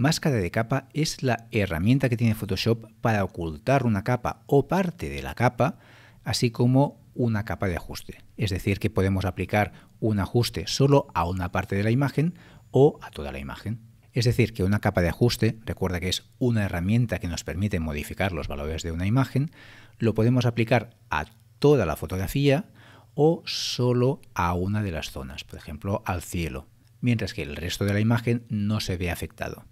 Máscara de capa es la herramienta que tiene Photoshop para ocultar una capa o parte de la capa, así como una capa de ajuste. Es decir, que podemos aplicar un ajuste solo a una parte de la imagen o a toda la imagen. Es decir, que una capa de ajuste, recuerda que es una herramienta que nos permite modificar los valores de una imagen, lo podemos aplicar a toda la fotografía o solo a una de las zonas, por ejemplo, al cielo, mientras que el resto de la imagen no se ve afectado.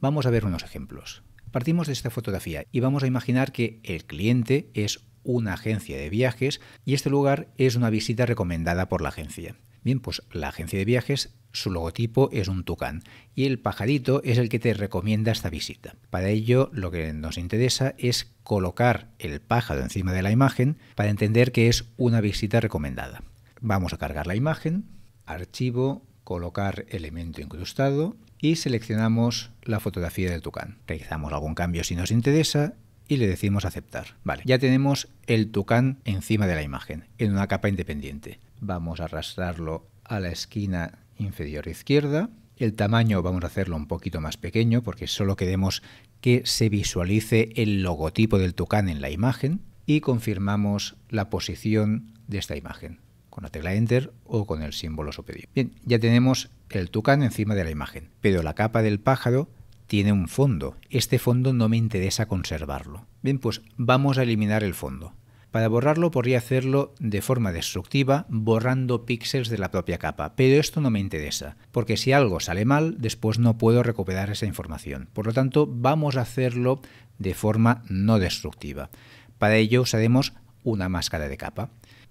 Vamos a ver unos ejemplos. Partimos de esta fotografía y vamos a imaginar que el cliente es una agencia de viajes y este lugar es una visita recomendada por la agencia. Bien, pues la agencia de viajes, su logotipo es un tucán y el pajarito es el que te recomienda esta visita. Para ello, lo que nos interesa es colocar el pájaro encima de la imagen para entender que es una visita recomendada. Vamos a cargar la imagen, archivo, colocar elemento incrustado y seleccionamos la fotografía del tucán. Realizamos algún cambio si nos interesa y le decimos aceptar. Vale, ya tenemos el tucán encima de la imagen, en una capa independiente. Vamos a arrastrarlo a la esquina inferior izquierda. El tamaño vamos a hacerlo un poquito más pequeño porque solo queremos que se visualice el logotipo del tucán en la imagen y confirmamos la posición de esta imagen con la tecla Enter o con el símbolo superior. Bien, ya tenemos el tucán encima de la imagen, pero la capa del pájaro tiene un fondo. Este fondo no me interesa conservarlo. Bien, pues vamos a eliminar el fondo. Para borrarlo podría hacerlo de forma destructiva, borrando píxeles de la propia capa, pero esto no me interesa, porque si algo sale mal, después no puedo recuperar esa información. Por lo tanto, vamos a hacerlo de forma no destructiva. Para ello usaremos una máscara de capa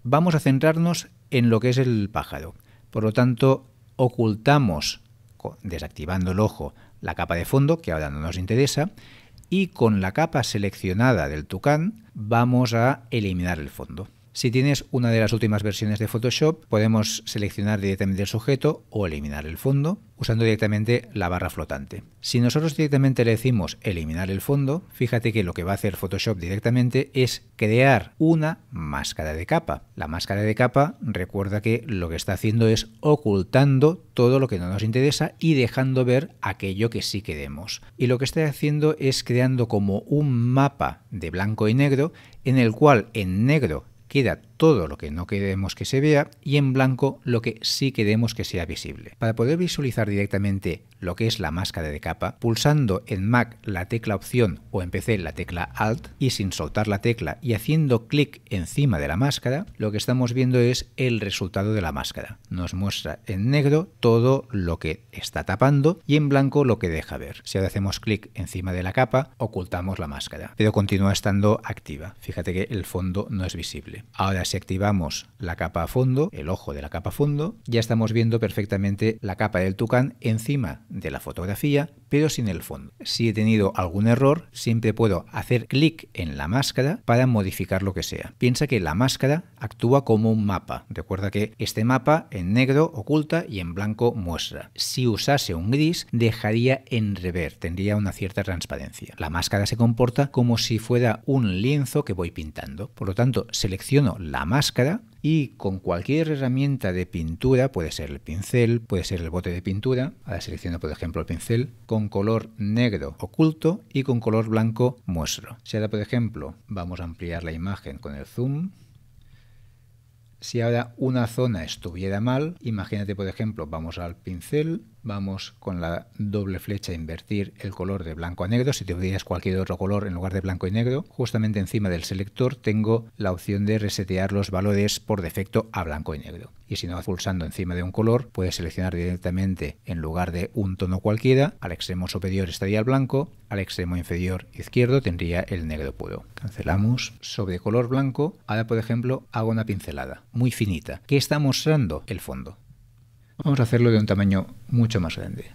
vamos a centrarnos en lo que es el pájaro. Por lo tanto, ocultamos, desactivando el ojo, la capa de fondo, que ahora no nos interesa, y con la capa seleccionada del tucán vamos a eliminar el fondo. Si tienes una de las últimas versiones de Photoshop, podemos seleccionar directamente el sujeto o eliminar el fondo usando directamente la barra flotante. Si nosotros directamente le decimos eliminar el fondo, fíjate que lo que va a hacer Photoshop directamente es crear una máscara de capa. La máscara de capa, recuerda que lo que está haciendo es ocultando todo lo que no nos interesa y dejando ver aquello que sí queremos. Y lo que está haciendo es creando como un mapa de blanco y negro en el cual en negro Quédate. todo lo que no queremos que se vea y en blanco lo que sí queremos que sea visible. Para poder visualizar directamente lo que es la máscara de capa, pulsando en Mac la tecla opción o en PC la tecla Alt y sin soltar la tecla y haciendo clic encima de la máscara, lo que estamos viendo es el resultado de la máscara. Nos muestra en negro todo lo que está tapando y en blanco lo que deja ver. Si ahora hacemos clic encima de la capa, ocultamos la máscara, pero continúa estando activa. Fíjate que el fondo no es visible. Ahora si activamos la capa a fondo, el ojo de la capa a fondo, ya estamos viendo perfectamente la capa del tucán encima de la fotografía, pero sin el fondo. Si he tenido algún error, siempre puedo hacer clic en la máscara para modificar lo que sea. Piensa que la máscara actúa como un mapa. Recuerda que este mapa en negro oculta y en blanco muestra. Si usase un gris, dejaría en rever, tendría una cierta transparencia. La máscara se comporta como si fuera un lienzo que voy pintando. Por lo tanto, selecciono la la máscara y con cualquier herramienta de pintura, puede ser el pincel, puede ser el bote de pintura, ahora selecciono por ejemplo el pincel, con color negro oculto y con color blanco muestro. Si ahora por ejemplo vamos a ampliar la imagen con el zoom, si ahora una zona estuviera mal, imagínate por ejemplo, vamos al pincel, vamos con la doble flecha a invertir el color de blanco a negro. Si te tuvieras cualquier otro color en lugar de blanco y negro, justamente encima del selector tengo la opción de resetear los valores por defecto a blanco y negro. Y si no, pulsando encima de un color, puedes seleccionar directamente en lugar de un tono cualquiera. Al extremo superior estaría el blanco, al extremo inferior izquierdo tendría el negro puro. Cancelamos. Sobre color blanco, ahora por ejemplo hago una pincelada muy finita que está mostrando el fondo. Vamos a hacerlo de un tamaño mucho más grande.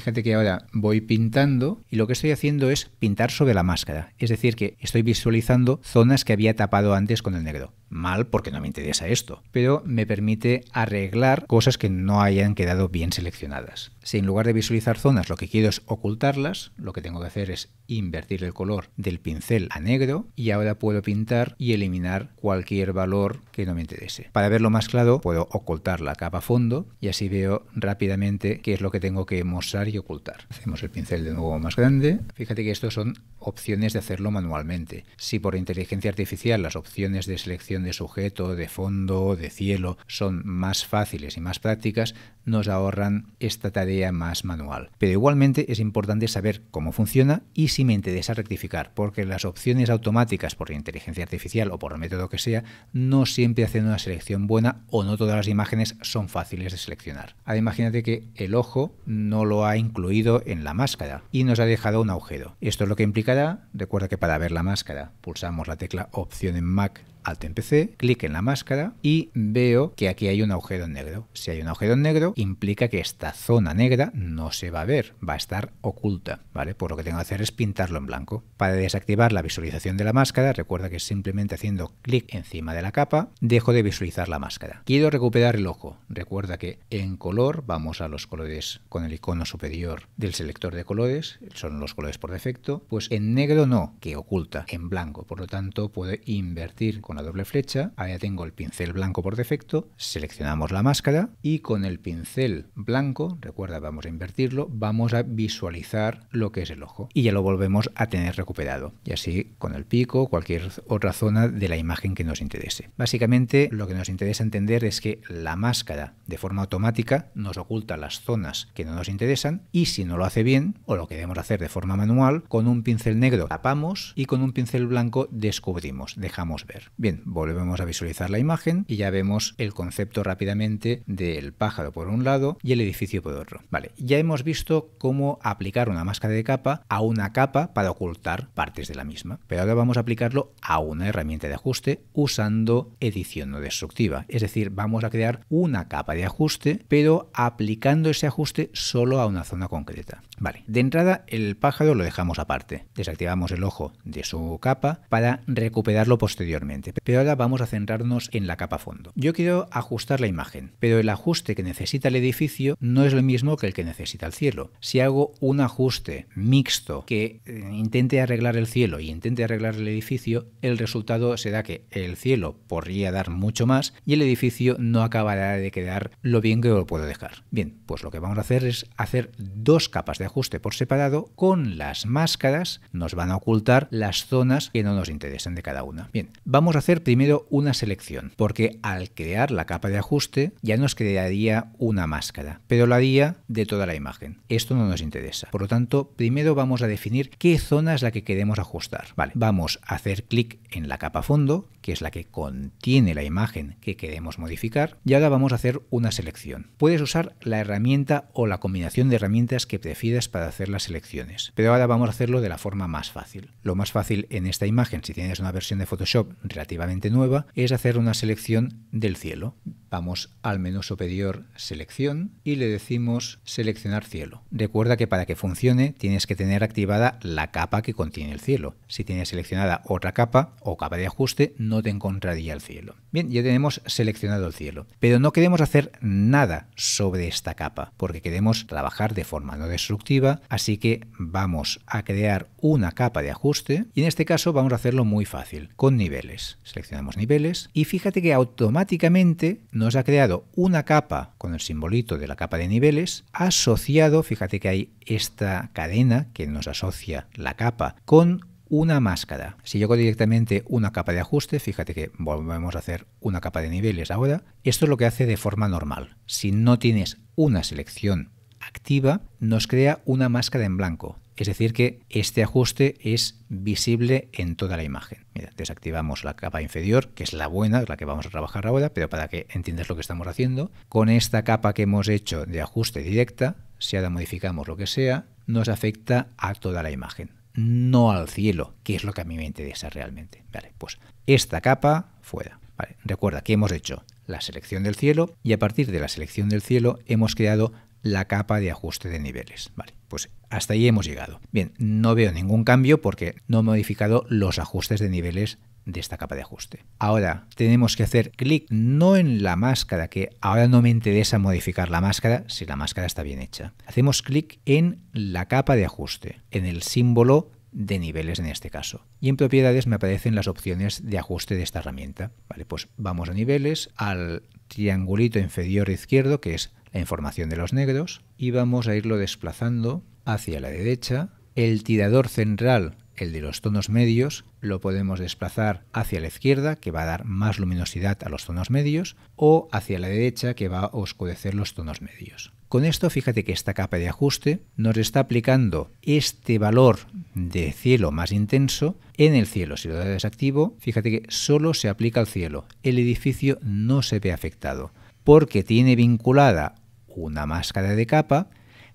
Fíjate que ahora voy pintando y lo que estoy haciendo es pintar sobre la máscara. Es decir, que estoy visualizando zonas que había tapado antes con el negro. Mal porque no me interesa esto, pero me permite arreglar cosas que no hayan quedado bien seleccionadas. Si en lugar de visualizar zonas lo que quiero es ocultarlas, lo que tengo que hacer es invertir el color del pincel a negro y ahora puedo pintar y eliminar cualquier valor que no me interese. Para verlo más claro puedo ocultar la capa fondo y así veo rápidamente qué es lo que tengo que mostrar y ocultar. Hacemos el pincel de nuevo más grande. Fíjate que estos son opciones de hacerlo manualmente. Si por inteligencia artificial las opciones de selección de sujeto, de fondo, de cielo son más fáciles y más prácticas, nos ahorran esta tarea más manual. Pero igualmente es importante saber cómo funciona y si me interesa rectificar, porque las opciones automáticas por inteligencia artificial o por el método que sea no siempre hacen una selección buena o no todas las imágenes son fáciles de seleccionar. imagínate que el ojo no lo ha incluido en la máscara y nos ha dejado un agujero. Esto es lo que implicará, recuerda que para ver la máscara pulsamos la tecla opción en Mac alto en PC, clic en la máscara y veo que aquí hay un agujero negro. Si hay un agujero negro, implica que esta zona negra no se va a ver, va a estar oculta, ¿vale? Por lo que tengo que hacer es pintarlo en blanco. Para desactivar la visualización de la máscara, recuerda que simplemente haciendo clic encima de la capa, dejo de visualizar la máscara. Quiero recuperar el ojo. Recuerda que en color vamos a los colores con el icono superior del selector de colores, son los colores por defecto, pues en negro no, que oculta, en blanco. Por lo tanto, puedo invertir con una doble flecha, ahora tengo el pincel blanco por defecto, seleccionamos la máscara y con el pincel blanco, recuerda, vamos a invertirlo, vamos a visualizar lo que es el ojo y ya lo volvemos a tener recuperado. Y así con el pico, cualquier otra zona de la imagen que nos interese. Básicamente lo que nos interesa entender es que la máscara de forma automática nos oculta las zonas que no nos interesan y si no lo hace bien o lo queremos hacer de forma manual, con un pincel negro tapamos y con un pincel blanco descubrimos, dejamos ver. Bien, volvemos a visualizar la imagen y ya vemos el concepto rápidamente del pájaro por un lado y el edificio por otro. Vale, ya hemos visto cómo aplicar una máscara de capa a una capa para ocultar partes de la misma, pero ahora vamos a aplicarlo a una herramienta de ajuste usando edición no destructiva, es decir, vamos a crear una capa de ajuste, pero aplicando ese ajuste solo a una zona concreta. Vale, de entrada el pájaro lo dejamos aparte, desactivamos el ojo de su capa para recuperarlo posteriormente pero ahora vamos a centrarnos en la capa fondo. Yo quiero ajustar la imagen, pero el ajuste que necesita el edificio no es lo mismo que el que necesita el cielo. Si hago un ajuste mixto que eh, intente arreglar el cielo y intente arreglar el edificio, el resultado será que el cielo podría dar mucho más y el edificio no acabará de quedar lo bien que lo puedo dejar. Bien, pues lo que vamos a hacer es hacer dos capas de ajuste por separado con las máscaras nos van a ocultar las zonas que no nos interesan de cada una. Bien, vamos a hacer primero una selección, porque al crear la capa de ajuste ya nos crearía una máscara, pero la haría de toda la imagen. Esto no nos interesa. Por lo tanto, primero vamos a definir qué zona es la que queremos ajustar. Vale, vamos a hacer clic en la capa fondo, que es la que contiene la imagen que queremos modificar, y ahora vamos a hacer una selección. Puedes usar la herramienta o la combinación de herramientas que prefieras para hacer las selecciones, pero ahora vamos a hacerlo de la forma más fácil. Lo más fácil en esta imagen, si tienes una versión de Photoshop relativamente nueva, es hacer una selección del cielo. Vamos al menú superior Selección y le decimos Seleccionar cielo. Recuerda que para que funcione tienes que tener activada la capa que contiene el cielo. Si tienes seleccionada otra capa o capa de ajuste no te encontraría el cielo. Bien, ya tenemos seleccionado el cielo, pero no queremos hacer nada sobre esta capa porque queremos trabajar de forma no destructiva, así que vamos a crear una capa de ajuste y en este caso vamos a hacerlo muy fácil, con niveles. Seleccionamos niveles y fíjate que automáticamente nos ha creado una capa con el simbolito de la capa de niveles, asociado, fíjate que hay esta cadena que nos asocia la capa con una máscara. Si yo hago directamente una capa de ajuste, fíjate que volvemos a hacer una capa de niveles ahora, esto es lo que hace de forma normal. Si no tienes una selección activa, nos crea una máscara en blanco. Es decir, que este ajuste es visible en toda la imagen. desactivamos la capa inferior, que es la buena, la que vamos a trabajar ahora, pero para que entiendas lo que estamos haciendo. Con esta capa que hemos hecho de ajuste directa, si ahora modificamos lo que sea, nos afecta a toda la imagen, no al cielo, que es lo que a mí me interesa realmente. Vale, pues esta capa fuera. recuerda que hemos hecho la selección del cielo y a partir de la selección del cielo hemos creado la capa de ajuste de niveles. Vale, pues hasta ahí hemos llegado. Bien, no veo ningún cambio porque no he modificado los ajustes de niveles de esta capa de ajuste. Ahora tenemos que hacer clic no en la máscara, que ahora no me interesa modificar la máscara si la máscara está bien hecha. Hacemos clic en la capa de ajuste, en el símbolo de niveles en este caso. Y en propiedades me aparecen las opciones de ajuste de esta herramienta. Vale, pues vamos a niveles, al triangulito inferior izquierdo que es en información de los negros y vamos a irlo desplazando hacia la derecha. El tirador central, el de los tonos medios, lo podemos desplazar hacia la izquierda, que va a dar más luminosidad a los tonos medios, o hacia la derecha, que va a oscurecer los tonos medios. Con esto, fíjate que esta capa de ajuste nos está aplicando este valor de cielo más intenso en el cielo. Si lo desactivo, fíjate que solo se aplica al cielo. El edificio no se ve afectado porque tiene vinculada una máscara de capa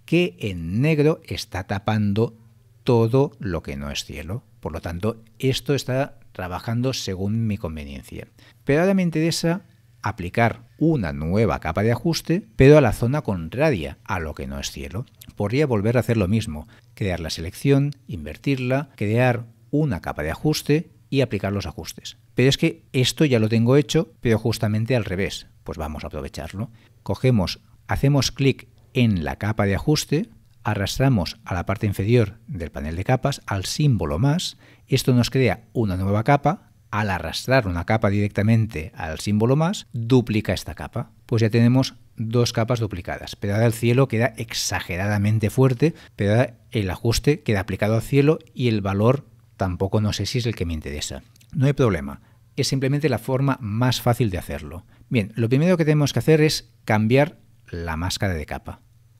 que en negro está tapando todo lo que no es cielo. Por lo tanto, esto está trabajando según mi conveniencia. Pero ahora me interesa aplicar una nueva capa de ajuste, pero a la zona contraria a lo que no es cielo. Podría volver a hacer lo mismo, crear la selección, invertirla, crear una capa de ajuste y aplicar los ajustes. Pero es que esto ya lo tengo hecho, pero justamente al revés. Pues vamos a aprovecharlo. Cogemos hacemos clic en la capa de ajuste, arrastramos a la parte inferior del panel de capas al símbolo más, esto nos crea una nueva capa, al arrastrar una capa directamente al símbolo más, duplica esta capa. Pues ya tenemos dos capas duplicadas. ahora el cielo queda exageradamente fuerte, pero el ajuste queda aplicado al cielo y el valor tampoco no sé si es el que me interesa. No hay problema, es simplemente la forma más fácil de hacerlo. Bien, lo primero que tenemos que hacer es cambiar la máscara de capa.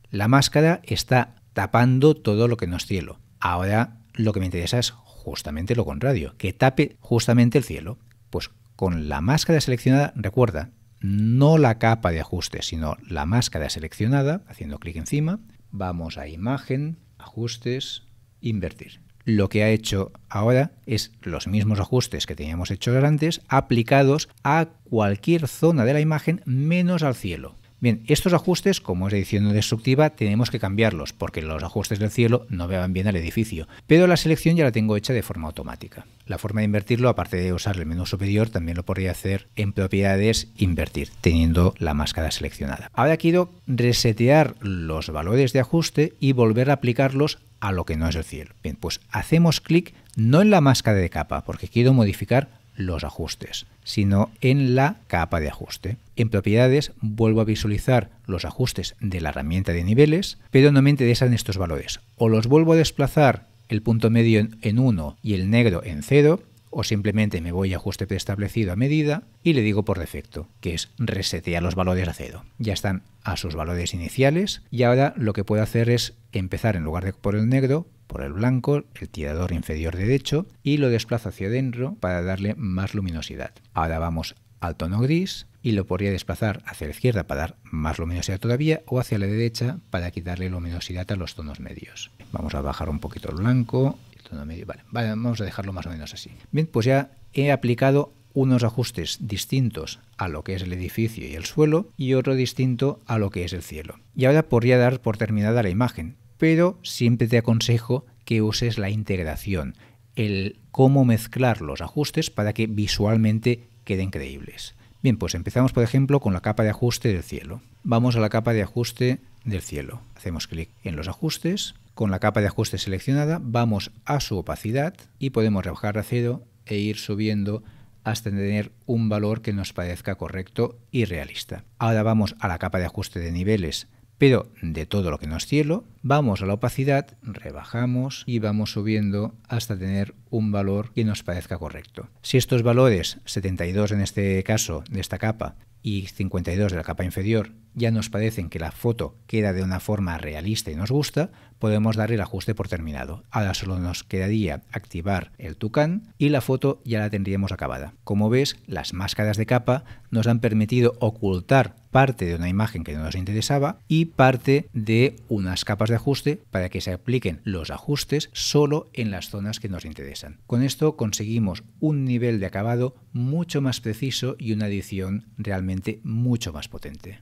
La máscara está tapando todo lo que no es cielo. Ahora lo que me interesa es justamente lo contrario, que tape justamente el cielo. Pues con la máscara seleccionada, recuerda, no la capa de ajuste, sino la máscara seleccionada, haciendo clic encima, vamos a imagen, ajustes, invertir. Lo que ha hecho ahora es los mismos ajustes que teníamos hechos antes aplicados a cualquier zona de la imagen menos al cielo. Bien, estos ajustes, como es edición destructiva, tenemos que cambiarlos porque los ajustes del cielo no vean bien al edificio, pero la selección ya la tengo hecha de forma automática. La forma de invertirlo, aparte de usar el menú superior, también lo podría hacer en propiedades invertir, teniendo la máscara seleccionada. Ahora quiero resetear los valores de ajuste y volver a aplicarlos a lo que no es el cielo. Bien, pues hacemos clic no en la máscara de capa, porque quiero modificar los ajustes, sino en la capa de ajuste. En propiedades vuelvo a visualizar los ajustes de la herramienta de niveles, pero no me interesan estos valores. O los vuelvo a desplazar el punto medio en 1 y el negro en 0, o simplemente me voy a ajuste preestablecido a medida y le digo por defecto, que es resetear los valores a 0. Ya están a sus valores iniciales y ahora lo que puedo hacer es empezar en lugar de por el negro por el blanco, el tirador inferior derecho, y lo desplazo hacia adentro para darle más luminosidad. Ahora vamos al tono gris y lo podría desplazar hacia la izquierda para dar más luminosidad todavía o hacia la derecha para quitarle luminosidad a los tonos medios. Vamos a bajar un poquito el blanco, el tono medio, vale, vamos a dejarlo más o menos así. Bien, pues ya he aplicado unos ajustes distintos a lo que es el edificio y el suelo y otro distinto a lo que es el cielo. Y ahora podría dar por terminada la imagen, pero siempre te aconsejo que uses la integración, el cómo mezclar los ajustes para que visualmente queden creíbles. Bien, pues empezamos por ejemplo con la capa de ajuste del cielo. Vamos a la capa de ajuste del cielo. Hacemos clic en los ajustes. Con la capa de ajuste seleccionada vamos a su opacidad y podemos rebajar a cero e ir subiendo hasta tener un valor que nos parezca correcto y realista. Ahora vamos a la capa de ajuste de niveles pero de todo lo que nos cielo, vamos a la opacidad, rebajamos y vamos subiendo hasta tener un valor que nos parezca correcto. Si estos valores, 72 en este caso de esta capa y 52 de la capa inferior, ya nos parecen que la foto queda de una forma realista y nos gusta, podemos dar el ajuste por terminado. Ahora solo nos quedaría activar el tucán y la foto ya la tendríamos acabada. Como ves, las máscaras de capa nos han permitido ocultar parte de una imagen que no nos interesaba y parte de unas capas de ajuste para que se apliquen los ajustes solo en las zonas que nos interesan. Con esto conseguimos un nivel de acabado mucho más preciso y una edición realmente mucho más potente.